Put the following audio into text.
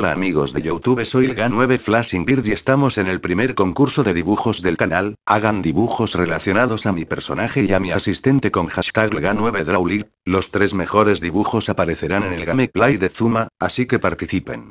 Hola amigos de Youtube soy Gan9 Flashing beard y estamos en el primer concurso de dibujos del canal, hagan dibujos relacionados a mi personaje y a mi asistente con hashtag elga 9 Drawlit, los tres mejores dibujos aparecerán en el Gameplay de Zuma, así que participen.